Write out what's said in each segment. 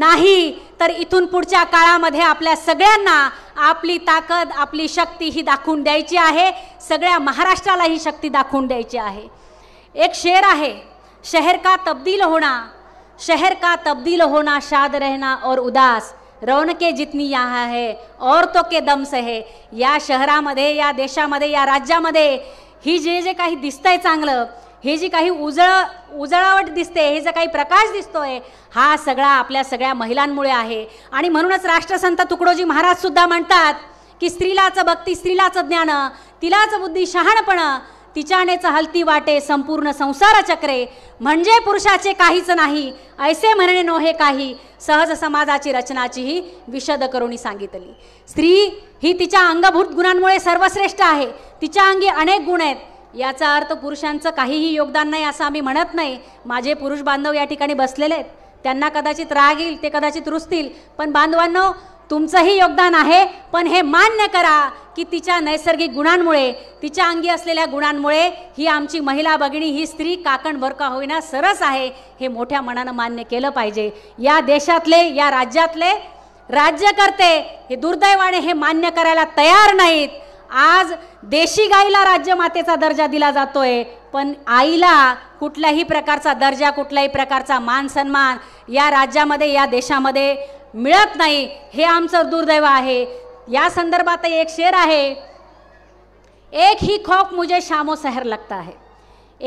नाही तर इथून पुढच्या काळामध्ये आपल्या सगळ्यांना आपली ताकद आपली शक्ती ही दाखवून द्यायची आहे सगळ्या महाराष्ट्राला ही शक्ती दाखवून द्यायची आहे एक शेर आहे शहर का तब्दील होणा शहर का तब्दील होना शाद रहना और उदास रौनके जितनी यहाँ है तो के दम से है या शहरामध्ये या देशामध्ये या राज्यामध्ये ही जे जे काही दिसतंय चांगलं हे जी काही उजळ उजळावट दिसते हे जो काही प्रकाश दिसतोय हा सगळा आपल्या सगळ्या महिलांमुळे आहे आणि म्हणूनच राष्ट्रसंत तुकडोजी महाराज सुद्धा म्हणतात की स्त्रीलाचं भक्ती स्त्रीलाचं ज्ञान तिलाच बुद्धी शहाणपणं तिच्यानेच हलती वाटे संपूर्ण संसार चक्रे म्हणजे पुरुषाचे काहीच नाही ऐसे म्हणणे नो हे काही सहज समाजाची रचनाचीही विशद करुणी सांगितली स्त्री ही तिच्या अंगभूत गुणांमुळे सर्वश्रेष्ठ आहे तिच्या अंगी अनेक गुण आहेत याचा अर्थ पुरुषांचं काहीही योगदान नाही असं आम्ही म्हणत नाही माझे पुरुष बांधव या ठिकाणी बसलेले आहेत त्यांना कदाचित राग येईल ते कदाचित रुसतील पण बांधवांनो तुमचंही योगदान आहे पण हे मान्य करा की तिच्या नैसर्गिक गुणांमुळे तिच्या अंगी असलेल्या गुणांमुळे ही आमची महिला भगिनी ही स्त्री काकण बरका होईना सरस आहे हे मोठ्या मनानं मान्य केलं पाहिजे या देशातले या राज्यातले राज्यकर्ते हे दुर्दैवाने हे मान्य करायला तयार नाहीत आज देशी गाईला राज्यमातेचा दर्जा दिला जातोय पण आईला कुठल्याही प्रकारचा दर्जा कुठल्याही प्रकारचा मान सन्मान या राज्यामध्ये या देशामध्ये मिळत नाही हे आमचं दुर्दैव आहे या संदर्भात एक शेर आहे एक ही खौफ मुझे शामो सहर लगता है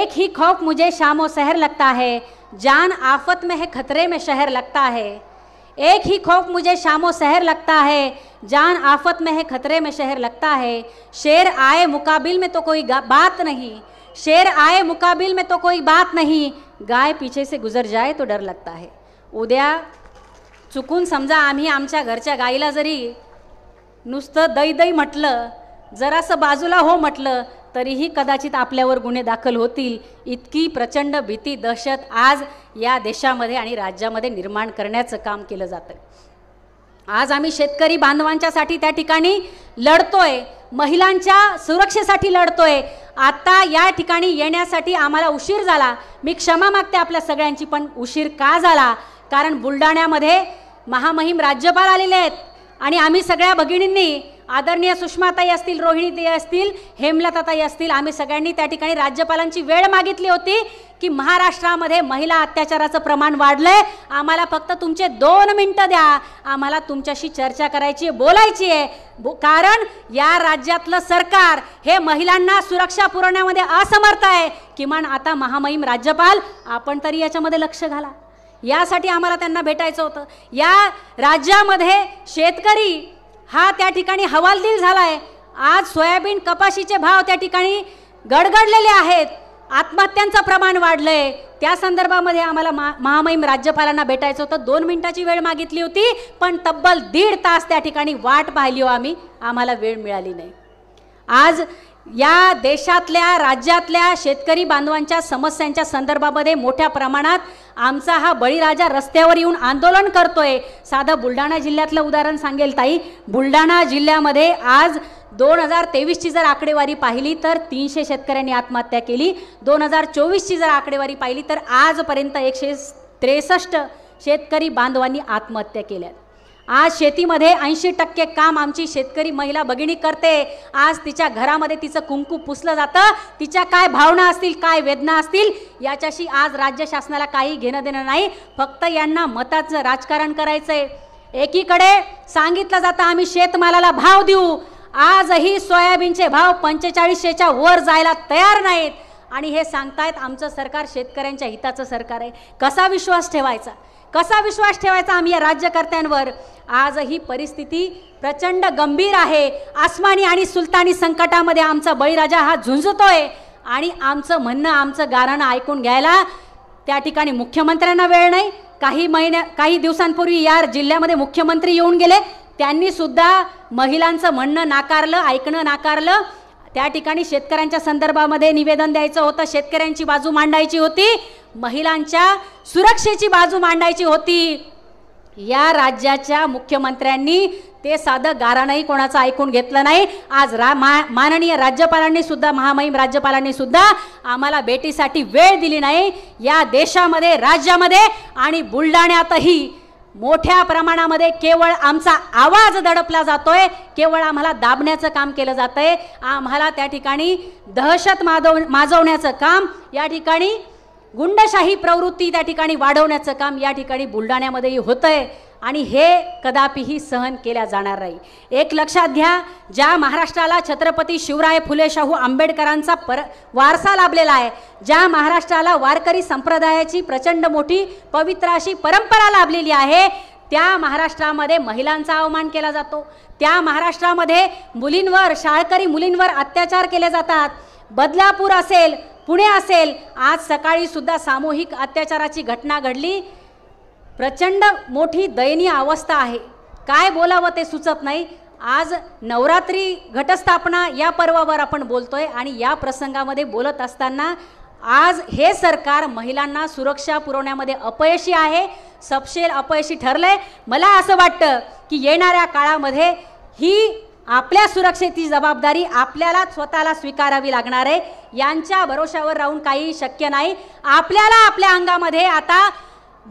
एक ही खौफ मुझे शामो सहर लगता है जान आफत में है खतरे में शहर लगता है एक ही खौफ मुझे शामो शहर लगता है जान आफत में है खतरे में शहर लगता है शेर आए मुकाबिल में तो कोई बात नहीं शेर आए मुकाबिल में तो कोई बात नहीं गाय पीछे से गुजर जाए तो डर लगता है उद्या चुकून समजा आम्ही आमच्या घरच्या गाईला जरी नुसतं दई दई म्हटलं जरासं बाजूला हो म्हटलं तरीही कदाचित आपल्यावर गुन्हे दाखल होतील इतकी प्रचंड भीती दहशत आज या देशामध्ये आणि राज्यामध्ये निर्माण करण्याचं काम केलं जातं आज आम्ही शेतकरी बांधवांच्यासाठी त्या ठिकाणी लढतोय महिलांच्या सुरक्षेसाठी लढतोय आता या ठिकाणी येण्यासाठी आम्हाला उशीर झाला मी क्षमा मागते आपल्या सगळ्यांची पण उशीर का झाला कारण बुलढाण्यामध्ये महामहिम राज्यपाल आलेले आहेत आणि आम्ही सगळ्या भगिनींनी आदरणीय सुषमाताई असतील रोहिणीताई असतील हेमलताताई असतील आम्ही सगळ्यांनी त्या ठिकाणी राज्यपालांची वेळ मागितली होती की महाराष्ट्रामध्ये महिला अत्याचाराचं प्रमाण वाढलंय आम्हाला फक्त तुमचे दोन मिनटं द्या आम्हाला तुमच्याशी चर्चा करायची आहे बोलायची आहे कारण या राज्यातलं सरकार हे महिलांना सुरक्षा पुरवण्यामध्ये असमर्थ आहे किमान आता महामहिम राज्यपाल आपण तरी याच्यामध्ये लक्ष घाला यासाठी आम्हाला त्यांना भेटायचं होतं या राज्यामध्ये शेतकरी हा त्या ठिकाणी हवालदिल झाला आहे आज सोयाबीन कपाशीचे भाव त्या ठिकाणी गडगडलेले आहेत आत्महत्यांचं प्रमाण वाढलं आहे त्या संदर्भामध्ये आम्हाला मा महामहिम राज्यपालांना भेटायचं होतं दोन मिनिटाची वेळ मागितली होती पण तब्बल दीड तास त्या ठिकाणी वाट पाहिली हो आम्ही आम्हाला वेळ मिळाली नाही आज या देशातल्या राज्यातल्या शेतकरी बांधवांच्या समस्यांच्या संदर्भामध्ये मोठ्या प्रमाणात आमचा हा बळीराजा रस्त्यावर येऊन आंदोलन करतोय साधं बुलढाणा जिल्ह्यातलं उदाहरण सांगेल ताई बुलढाणा जिल्ह्यामध्ये आज दोन हजार तेवीसची जर आकडेवारी पाहिली तर तीनशे शेतकऱ्यांनी आत्महत्या केली दोन हजार चोवीसची जर आकडेवारी पाहिली तर आजपर्यंत एकशे त्रेसष्ट शेतकरी बांधवांनी आत्महत्या केल्या आज शेतीमध्ये ऐंशी टक्के काम आमची शेतकरी महिला भगिनी करते आज तिच्या घरामध्ये तिचं कुंकू पुसलं जातं तिच्या काय भावना असतील काय वेदना असतील याच्याशी आज राज्य शासनाला काही घेणं देणं नाही फक्त यांना मताचं राजकारण करायचंय एकीकडे सांगितलं जातं आम्ही शेतमालाला भाव देऊ आजही सोयाबीनचे भाव पंचेचाळीसशेच्या वर जायला तयार नाहीत आणि हे सांगतायत आमचं सरकार शेतकऱ्यांच्या हिताचं सरकार आहे कसा विश्वास ठेवायचा कसा विश्वास ठेवायचा आम्ही या राज्यकर्त्यांवर आज ही परिस्थिती प्रचंड गंभीर आहे आसमानी आणि सुलतानी संकटामध्ये आमचा बळीराजा हा झुंजतोय आणि आमचं म्हणणं आमचं गाराणं ऐकून घ्यायला त्या ठिकाणी मुख्यमंत्र्यांना वेळ नाही काही महिन्या काही दिवसांपूर्वी या जिल्ह्यामध्ये मुख्यमंत्री येऊन गेले त्यांनी सुद्धा महिलांचं म्हणणं नाकारलं ऐकणं नाकारलं त्या ठिकाणी शेतकऱ्यांच्या संदर्भामध्ये निवेदन द्यायचं होतं शेतकऱ्यांची बाजू मांडायची होती महिलांच्या सुरक्षेची बाजू मांडायची होती या राज्याच्या मुख्यमंत्र्यांनी ते साधं गाराणंही कोणाचं ऐकून घेतलं नाही आज रा मा माननीय राज्यपालांनी सुद्धा महामहिम राज्यपालांनी सुद्धा आम्हाला भेटीसाठी वेळ दिली नाही या देशामध्ये राज्यामध्ये आणि बुलढाण्यातही मोठ्या प्रमाणामध्ये केवळ आमचा आवाज दडपला जातोय केवळ आम्हाला दाबण्याचं काम केलं जात आहे आम्हाला त्या ठिकाणी दहशत माजव माजवण्याचं काम या ठिकाणी गुंडशाही प्रवृत्ती त्या ठिकाणी वाढवण्याचं काम या ठिकाणी बुलढाण्यामध्येही होतं आहे आणि हे कदापिही सहन केल्या जाणार नाही एक लक्षात घ्या ज्या महाराष्ट्राला छत्रपती शिवराय फुले शाहू आंबेडकरांचा पर वारसा लाभलेला आहे ज्या महाराष्ट्राला वारकरी संप्रदायाची प्रचंड मोठी पवित्र अशी परंपरा लाभलेली आहे त्या महाराष्ट्रामध्ये महिलांचा अवमान केला जातो त्या महाराष्ट्रामध्ये मुलींवर शाळकरी मुलींवर अत्याचार केले जातात बदलापूर असेल पुणे असेल आज सकाळीसुद्धा सामूहिक अत्याचाराची घटना घडली प्रचंड मोठी दयनीय अवस्था आहे काय बोलावं ते सुचत नाही आज नवरात्री घटस्थापना या पर्वावर आपण बोलतोय आणि या प्रसंगामध्ये बोलत असताना आज हे सरकार महिलांना सुरक्षा पुरवण्यामध्ये अपयशी आहे सपशेल अपयशी ठरलं आहे मला असं वाटतं की येणाऱ्या काळामध्ये ही आपल्या सुरक्षेची जबाबदारी आपल्याला स्वतःला स्वीकारावी लागणार आहे यांच्या भरोशावर राहून काही शक्य नाही आपल्याला आपल्या अंगामध्ये आता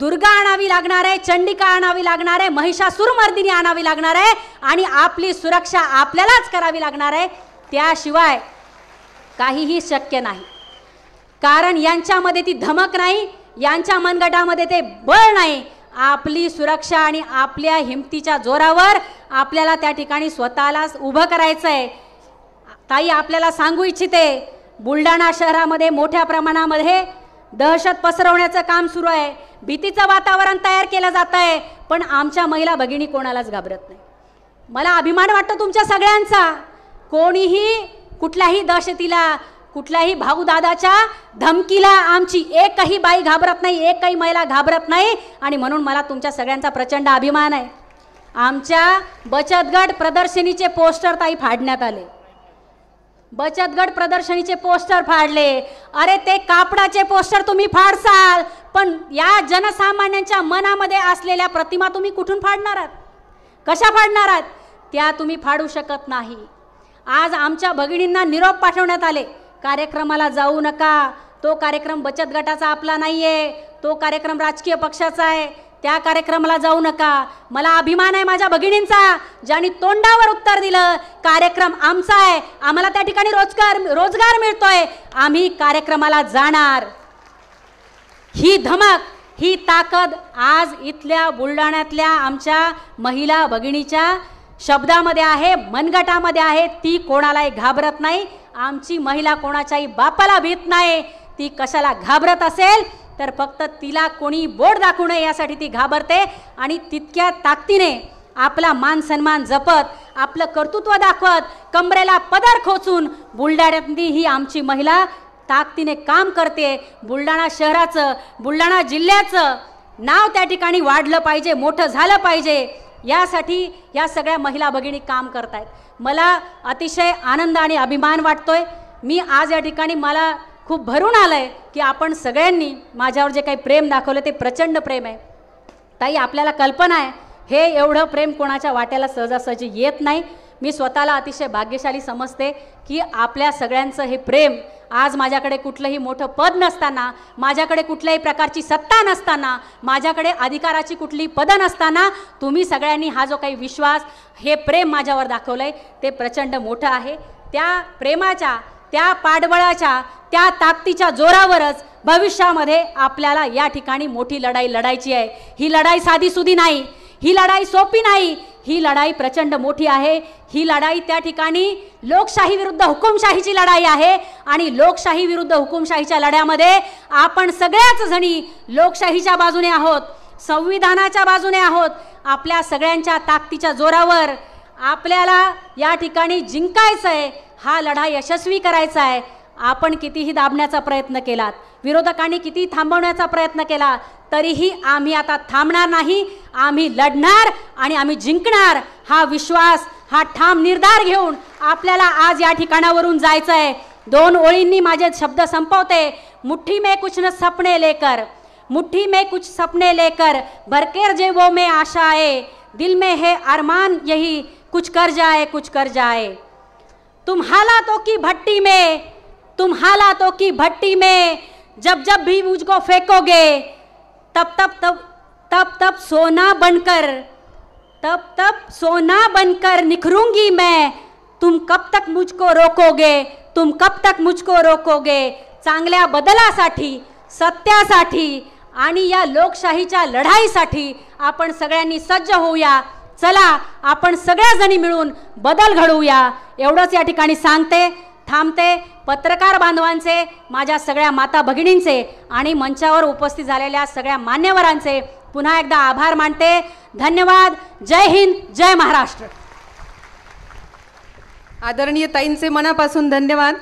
दुर्गा आणावी लागणार आहे चंडिका आणावी लागणार आहे महिषासूर मर्दिनी आणावी लागणार आहे आणि आपली सुरक्षा आपल्यालाच करावी लागणार आहे त्याशिवाय काहीही शक्य नाही कारण यांच्यामध्ये ती धमक नाही यांच्या मनगटामध्ये ते बळ नाही आपली सुरक्षा आणि आपल्या हिमतीच्या जोरावर आपल्याला त्या ठिकाणी स्वतःला उभं करायचं आहे ताई आपल्याला सांगू इच्छिते बुलढाणा शहरामध्ये मोठ्या प्रमाणामध्ये दहशत पसरवण्याचं काम सुरू आहे भीतीचं वातावरण तयार केलं जात आहे पण आमच्या महिला भगिनी कोणालाच घाबरत नाही मला अभिमान वाटतो तुमच्या सगळ्यांचा कोणीही कुठल्याही दहशतीला कुठल्याही दादाच्या धमकीला आमची एकही बाई घाबरत नाही एकही महिला घाबरत नाही आणि म्हणून मला तुमच्या सगळ्यांचा प्रचंड अभिमान आहे आमच्या बचतगड प्रदर्शनीचे पोस्टर ताई फाडण्यात आले बचतगड प्रदर्शनीचे पोस्टर फाडले अरे ते कापडाचे पोस्टर तुम्ही फाडसाल पण या जनसामान्यांच्या मनामध्ये असलेल्या प्रतिमा तुम्ही कुठून फाडणार आहात कशा फाडणार आहात त्या तुम्ही फाडू शकत नाही आज आमच्या भगिनींना निरोप पाठवण्यात आले कार्यक्रमाला जाऊ नका तो कार्यक्रम बचत गटाचा आपला नाही आहे तो कार्यक्रम राजकीय पक्षाचा आहे त्या कार्यक्रमाला जाऊ नका मला अभिमान आहे माझ्या भगिनींचा ज्यांनी तोंडावर उत्तर दिलं कार्यक्रम आमचा आहे आम्हाला त्या ठिकाणी रोजगार रोजगार मिळतोय आम्ही कार्यक्रमाला जाणार ही धमक ही ताकद आज इथल्या बुलढाण्यातल्या आमच्या महिला भगिनीच्या शब्दामध्ये आहे मनगटामध्ये आहे ती कोणालाही घाबरत नाही आमची महिला कोणाच्याही बापाला भीत नाही ती कशाला घाबरत असेल तर फक्त तिला कोणी बोट दाखवू नये यासाठी ती घाबरते आणि तितक्या ताकदीने आपला मान सन्मान जपत आपलं कर्तृत्व दाखवत कमरेला पदर खोचून बुलढाण्यातली ही आमची महिला ताकदीने काम करते बुलढाणा शहराचं बुलढाणा जिल्ह्याचं नाव त्या ठिकाणी वाढलं पाहिजे मोठं झालं पाहिजे यासाठी या सगळ्या महिला भगिनी काम करत आहेत मला अतिशय आनंद आणि अभिमान वाटतोय मी आज या ठिकाणी मला खूप भरून आलं आहे की आपण सगळ्यांनी माझ्यावर जे काही प्रेम दाखवलं ते प्रचंड प्रेम आहे ताई आपल्याला कल्पना आहे हे एवढं प्रेम कोणाच्या वाट्याला सहजासहजी येत नाही मी स्वतःला अतिशय भाग्यशाली समजते की आपल्या सगळ्यांचं हे प्रेम आज माझ्याकडे कुठलंही मोठं पद नसताना माझ्याकडे कुठल्याही प्रकारची सत्ता नसताना माझ्याकडे अधिकाराची कुठलीही पदं नसताना तुम्ही सगळ्यांनी हा जो काही विश्वास हे प्रेम माझ्यावर दाखवलं आहे ते प्रचंड मोठं आहे त्या प्रेमाच्या त्या पाठबळाच्या त्या ताकदीच्या जोरावरच भविष्यामध्ये आपल्याला या ठिकाणी मोठी लढाई लढायची आहे ही लढाई साधीसुधी नाही ही लढाई सोपी नाही ही लढाई प्रचंड मोठी आहे ही लढाई त्या ठिकाणी लोकशाही विरुद्ध हुकुमशाहीची लढाई आहे आणि लोकशाही विरुद्ध हुकुमशाहीच्या लढ्यामध्ये आपण सगळ्याच जणी लोकशाहीच्या बाजूने आहोत संविधानाच्या बाजूने आहोत आपल्या सगळ्यांच्या ताकदीच्या जोरावर आपल्याला या ठिकाणी जिंकायचं आहे हा लढा यशस्वी करायचा आहे आपण कितीही दाबण्याचा प्रयत्न केलात विरोधकांनी किती थांबवण्याचा प्रयत्न केला तरीही आम्ही आता थांबणार नाही आम्ही लढणार आणि आम्ही जिंकणार हा विश्वास हा ठाम निर्धार घेऊन आपल्याला आज या ठिकाणावरून जायचं आहे दोन ओळींनी माझे शब्द संपवते मुठ्ठी मे कुछ न सपने लेकर मुठ्ठी में कुछ सपने लेकर भरकेर वो में आशा आहे दिल में हे अरमान यही कुछ कर जाए कुछ कर जाए तुम तो की भट्टी में तुम तो की भट्टी में जब जब भी मुझको फेकोगे तब तब तब तप तप सोना बनकर तप तप सोना बनकर निखरूंगी मैं तुम कब तक मुझको रोकोगे तुम कब तक मुझको रोकोगे चांगल्या बदलासाठी सत्यासाठी आणि या लोकशाहीच्या लढाईसाठी आपण सगळ्यांनी सज्ज होऊया चला आपण सगळ्याजणी मिळून बदल घडवूया एवढंच या ठिकाणी सांगते थांबते पत्रकार बांधवांचे माझ्या सगळ्या माता भगिनींचे आणि मंचावर उपस्थित झालेल्या सगळ्या मान्यवरांचे पुन्हा एकदा आभार मानते धन्यवाद जय हिंद जय महाराष्ट्र आदरणीय ताईंचे मनापासून धन्यवाद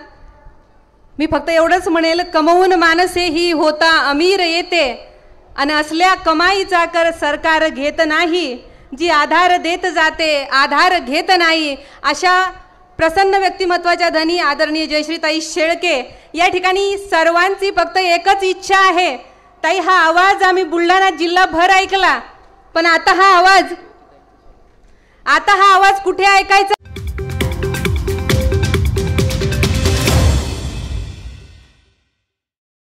मी फक्त एवढंच म्हणेल कमवून मानसे ही होता अमीर येते आणि असल्या कमाईचा कर सरकार घेत नाही जी आधार देत जाते आधार घेत नाही अशा प्रसन्न व्यक्तिमत्वाच्या धनी आदरणीय जयश्रीताई शेळके या ठिकाणी सर्वांची फक्त एकच इच्छा आहे ताई हा आवाज आम्ही बुलढाणा जिल्हा भर ऐकला पण आता हा आवाज आता हा आवाज कुठे ऐकायचा